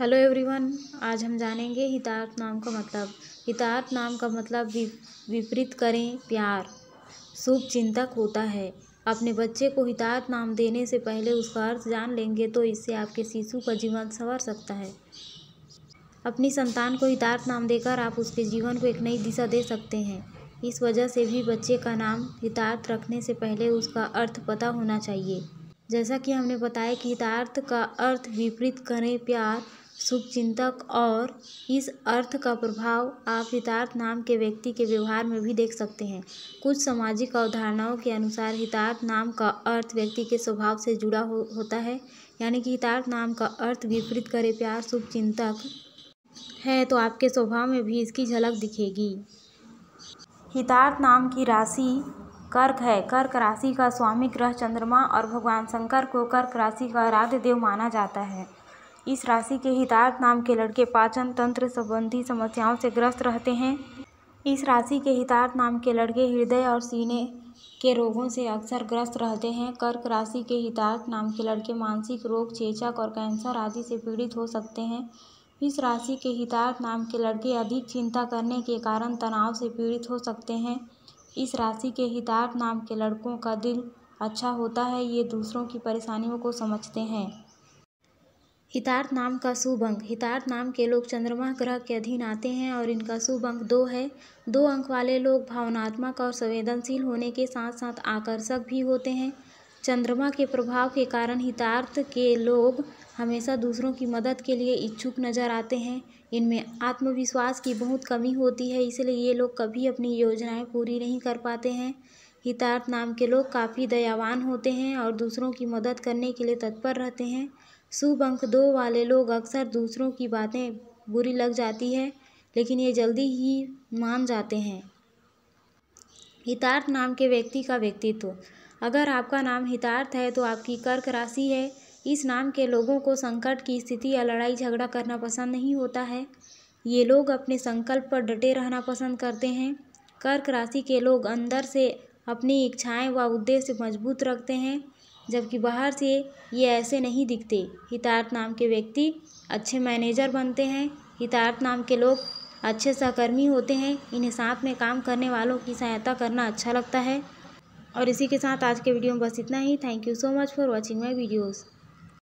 hello everyone आज हम जानेंगे हितार्थ नाम का मतलब हितार्थ नाम का मतलब विपरीत करें प्यार शुभ चिंतक होता है अपने बच्चे को हितार्थ नाम देने से पहले उसका अर्थ जान लेंगे तो इससे आपके शिशु का जीवन संवर सकता है अपनी संतान को हितार्थ नाम देकर आप उसके जीवन को एक नई दिशा दे सकते हैं इस वजह से भी बच्चे का नाम हितार्थ रखने से पहले उसका अर्थ पता होना चाहिए जैसा कि हमने बताया कि हितार्थ का अर्थ विपरीत करें प्यार शुभचिंतक और इस अर्थ का प्रभाव आप हितार्थ नाम के व्यक्ति के व्यवहार में भी देख सकते हैं कुछ सामाजिक अवधारणाओं के अनुसार हितार्थ नाम का अर्थ व्यक्ति के स्वभाव से जुड़ा हो, होता है यानी कि हितार्थ नाम का अर्थ विपरीत करे प्यार शुभचिंतक है तो आपके स्वभाव में भी इसकी झलक दिखेगी हितार्थ नाम की राशि कर्क है कर्क राशि का स्वामी ग्रह चंद्रमा और भगवान शंकर को कर्क राशि का आराध्य देव माना जाता है इस राशि के हितार्थ नाम के लड़के पाचन तंत्र संबंधी समस्याओं से ग्रस्त रहते हैं इस राशि के हितार्थ नाम के लड़के हृदय और सीने के रोगों से अक्सर ग्रस्त रहते हैं कर्क राशि के हितार्थ नाम के लड़के मानसिक रोग चेचक और कैंसर आदि से पीड़ित हो सकते हैं इस राशि के हितार्थ नाम के लड़के अधिक चिंता करने के कारण तनाव से पीड़ित हो सकते हैं इस राशि के हितार्थ नाम के लड़कों का दिल अच्छा होता है ये दूसरों की परेशानियों को समझते हैं हितार्थ नाम का शुभ अंक हितार्थ नाम के लोग चंद्रमा ग्रह के अधीन आते हैं और इनका शुभ अंक दो है दो अंक वाले लोग भावनात्मक और संवेदनशील होने के साथ साथ आकर्षक भी होते हैं चंद्रमा के प्रभाव के कारण हितार्थ के लोग हमेशा दूसरों की मदद के लिए इच्छुक नजर आते हैं इनमें आत्मविश्वास की बहुत कमी होती है इसलिए ये लोग कभी अपनी योजनाएं पूरी नहीं कर पाते हैं हितार्थ नाम के लोग काफ़ी दयावान होते हैं और दूसरों की मदद करने के लिए तत्पर रहते हैं शुभ अंक दो वाले लोग अक्सर दूसरों की बातें बुरी लग जाती है लेकिन ये जल्दी ही मान जाते हैं हितार्थ नाम के व्यक्ति का व्यक्तित्व अगर आपका नाम हितार्थ है तो आपकी कर्क राशि है इस नाम के लोगों को संकट की स्थिति या लड़ाई झगड़ा करना पसंद नहीं होता है ये लोग अपने संकल्प पर डटे रहना पसंद करते हैं कर्क राशि के लोग अंदर से अपनी इच्छाएं व उद्देश्य मजबूत रखते हैं जबकि बाहर से ये ऐसे नहीं दिखते हितार्थ नाम के व्यक्ति अच्छे मैनेजर बनते हैं हितार्थ नाम के लोग अच्छे सहकर्मी होते हैं इन्हें साथ में काम करने वालों की सहायता करना अच्छा लगता है और इसी के साथ आज के वीडियो में बस इतना ही thank you so much for watching my videos